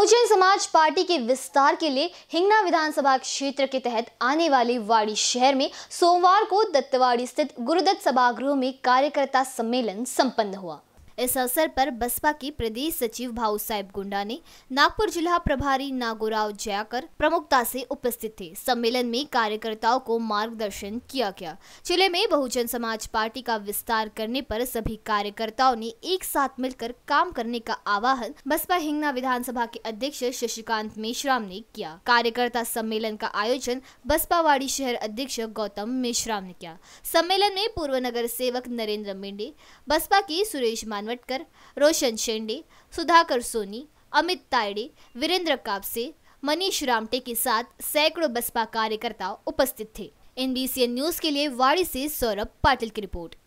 बहुजन समाज पार्टी के विस्तार के लिए हिंगना विधानसभा क्षेत्र के तहत आने वाले वाड़ी शहर में सोमवार को दत्तवाड़ी स्थित गुरुदत्त सभागृह में कार्यकर्ता सम्मेलन संपन्न हुआ इस अवसर पर बसपा की प्रदेश सचिव भाऊ साहेब गुंडा ने नागपुर जिला प्रभारी नागोराव जयाकर प्रमुखता से उपस्थित थे सम्मेलन में कार्यकर्ताओं को मार्गदर्शन किया गया जिले में बहुजन समाज पार्टी का विस्तार करने पर सभी कार्यकर्ताओं ने एक साथ मिलकर काम करने का आवाहन बसपा हिंगना विधानसभा के अध्यक्ष शशिकांत मेश्राम ने किया कार्यकर्ता सम्मेलन का आयोजन बसपा वाड़ी शहर अध्यक्ष गौतम मेश्राम ने किया सम्मेलन में पूर्व नगर सेवक नरेंद्र मिंडे बसपा के सुरेश मानव खनवटकर रोशन शेंडे सुधाकर सोनी अमित तायड़े वीरेंद्र कापसे मनीष रामटे के साथ सैकड़ों बसपा कार्यकर्ता उपस्थित थे एनबीसीएन न्यूज के लिए वाड़ी से सौरभ पाटिल की रिपोर्ट